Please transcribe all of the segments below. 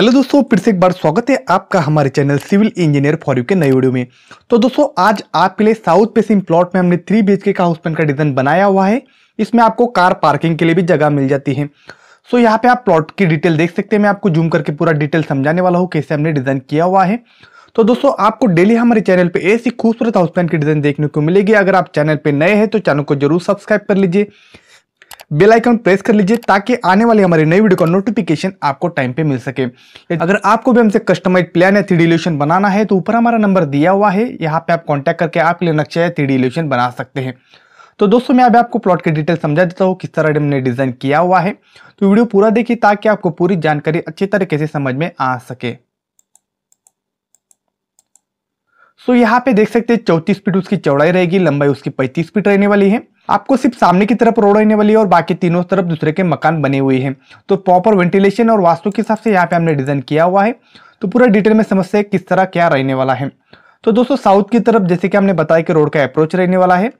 hello दोस्तों फिर से एक बार स्वागत है आपका हमारे channel civil engineer for you के नए वीडियो में तो दोस्तों आज आपके लिए साउथ पेसिंग प्लॉट में हमने थ्री बी के का हाउस प्लान का डिज़ाइन बनाया हुआ है इसमें आपको कार पार्किंग के लिए भी जगह मिल जाती है सो यहाँ पे आप प्लॉट की डिटेल देख सकते हैं मैं आपको जूम करके पूरा डिटेल समझाने वाला हूँ कैसे हमने डिज़ाइन किया हुआ है तो दोस्तों आपको डेली हमारे चैनल पे ऐसी खूबसूरत हाउस प्लान की डिज़ाइन देखने को मिलेगी अगर आप चैनल पे नए हैं तो चैनल को जरूर सब्सक्राइब कर लीजिए बेल आइकन प्रेस कर लीजिए ताकि आने वाले हमारे नई वीडियो का नोटिफिकेशन आपको टाइम पे मिल सके अगर आपको भी हमसे कस्टमाइज प्लान या थ्री डी बनाना है तो ऊपर हमारा नंबर दिया हुआ है यहाँ पे आप कॉन्टैक्ट करके आपके लिए नक्शा या थ्री डी बना सकते हैं तो दोस्तों मैं अभी आपको प्लॉट की डिटेल समझा देता हूँ किस तरह हमने डिज़ाइन किया हुआ है तो वीडियो पूरा देखिए ताकि आपको पूरी जानकारी अच्छे तरीके से समझ में आ सके सो so, यहाँ पे देख सकते हैं चौंतीस फीट उसकी चौड़ाई रहेगी लंबाई उसकी पैंतीस फीट रहने वाली है आपको सिर्फ सामने की तरफ रोड रहने वाली है और बाकी तीनों तरफ दूसरे के मकान बने हुए हैं तो प्रॉपर वेंटिलेशन और वास्तु के हिसाब से यहाँ पे हमने डिजाइन किया हुआ है तो पूरा डिटेल में समझते हैं किस तरह क्या रहने वाला है तो दोस्तों साउथ की तरफ जैसे कि हमने बताया कि रोड का अप्रोच रहने वाला है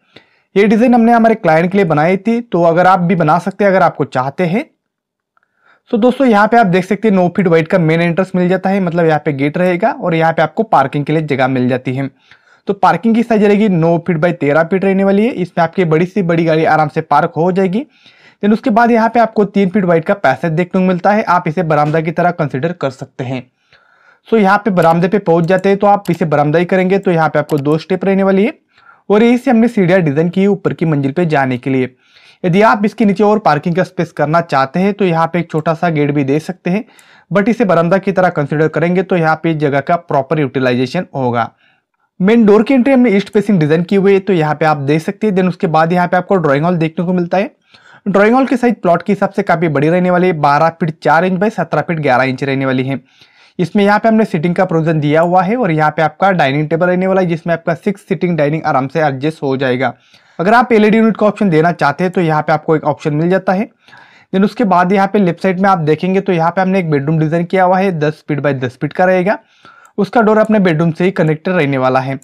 ये डिज़ाइन हमने हमारे क्लाइंट के लिए बनाई थी तो अगर आप भी बना सकते हैं अगर आपको चाहते हैं तो दोस्तों यहाँ पे आप देख सकते हैं नौ फीट वाइट का मेन एंट्रेंस मिल जाता है मतलब यहाँ पे गेट रहेगा और यहाँ पे आपको पार्किंग के लिए जगह मिल जाती है तो पार्किंग की साइज रहेगी नौ फीट बाई तेरह फीट रहने वाली है इसमें आपकी बड़ी सी बड़ी गाड़ी आराम से पार्क हो जाएगी देन उसके बाद यहाँ पे आपको तीन फीट वाइड का पैसेज देखने को मिलता है आप इसे बरामदा की तरह कंसिडर कर सकते हैं सो यहाँ पे बरामदे पे पहुंच जाते हैं तो आप इसे बरामदा ही करेंगे तो यहाँ पे आपको दो स्टेप रहने वाली है और यही से हमने सीढ़िया डिजाइन की है ऊपर की मंजिल पे जाने के लिए यदि आप इसके नीचे और पार्किंग का स्पेस करना चाहते हैं तो यहाँ पे एक छोटा सा गेट भी दे सकते हैं बट इसे बरामदा की तरह कंसिडर करेंगे तो यहाँ पे इस जगह का प्रॉपर यूटिलाइजेशन होगा मेन डोर की एंट्री हमने ईस्ट फेसिंग डिजाइन की हुई है तो यहाँ पे आप देख सकते हैं देन उसके बाद यहाँ पे आपको ड्राइंग हॉल देखने को मिलता है ड्राइंग हॉल के साइज प्लॉट के हिसाब से काफी बड़ी रहने वाली है बारह फीट चार इंच बाई सत्रह फीट ग्यारह इंच रहने वाली है इसमें यहाँ पे हमने सीटिंग का प्रोविजन दिया हुआ है और यहाँ पे आपका डाइनिंग टेबल रहने वाला है जिसमें आपका सिक्स सीटिंग डाइनिंग आराम से एडजस्ट हो जाएगा अगर आप एलईडी यूनिट e का ऑप्शन देना चाहते हैं तो यहाँ पे आपको एक ऑप्शन मिल जाता है देन उसके बाद यहाँ पे लेफ्ट साइड में आप देखेंगे तो यहाँ पे हमने एक बेडरूम डिजाइन किया हुआ है दस फीट बाय दस फीट का रहेगा उसका डोर अपने बेडरूम से ही कनेक्टेड रहने वाला है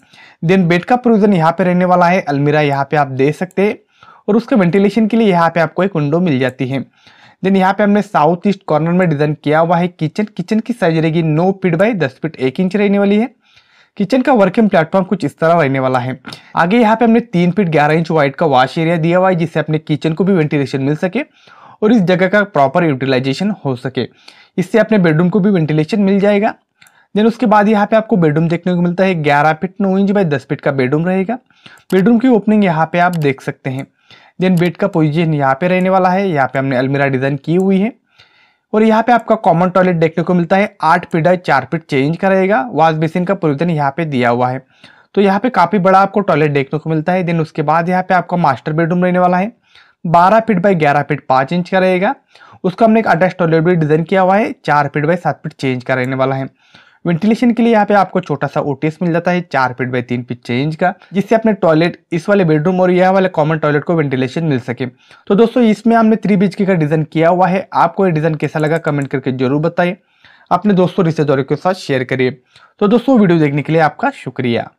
देन बेड का प्रोविजन यहाँ पे रहने वाला है अलमीरा यहाँ पे आप दे सकते हैं और उसके वेंटिलेशन के लिए यहाँ पे आपको एक विंडो मिल जाती है देन यहाँ पे हमने साउथ ईस्ट कॉर्नर में डिजाइन किया हुआ है किचन किचन की साइज रहेगी नौ फीट बाई दस फीट एक इंच रहने वाली है किचन का वर्किंग प्लेटफॉर्म कुछ इस तरह रहने वाला है आगे यहाँ पे हमने तीन फीट ग्यारह इंच वाइड का वॉश एरिया दिया हुआ है जिससे अपने किचन को भी वेंटिलेशन मिल सके और इस जगह का प्रॉपर यूटिलाइजेशन हो सके इससे अपने बेडरूम को भी वेंटिलेशन मिल जाएगा देन उसके बाद यहाँ पे आपको बेडरूम देखने को मिलता है ग्यारह फीट नौ इंच बाई दस फिट का बेडरूम रहेगा बेडरूम की ओपनिंग यहाँ पे आप देख सकते हैं देन बेड का पोजिशन यहाँ पे रहने वाला है यहाँ पे हमने अलमीरा डिजाइन की हुई है और यहाँ पे आपका कॉमन टॉयलेट देखने को मिलता है आठ फीट बाई चार फीट चेंज का रहेगा वॉश बेसिन का पोजिशन यहाँ पे दिया हुआ है तो यहाँ पे काफी बड़ा आपको टॉयलेट देखने को मिलता है देन उसके बाद यहाँ पे आपका मास्टर बेडरूम रहने वाला है बारह फिट बाई ग्यारह फीट पाँच इंच का रहेगा उसका हमने एक अटैच टॉयलेट भी डिजाइन किया हुआ है चार फिट बाई सात फीट चेंज का रहने वाला है वेंटिलेशन के लिए यहाँ पे आपको छोटा सा ओटीएस मिल जाता है चार फीट बाई तीन फीट चेंज का जिससे अपने टॉयलेट इस वाले बेडरूम और यह वाले कॉमन टॉयलेट को वेंटिलेशन मिल सके तो दोस्तों इसमें हमने थ्री बीच का डिज़ाइन किया हुआ है आपको ये डिज़ाइन कैसा लगा कमेंट करके जरूर बताए अपने दोस्तों रिश्तेदारों के साथ शेयर करिए तो दोस्तों वीडियो देखने के लिए आपका शुक्रिया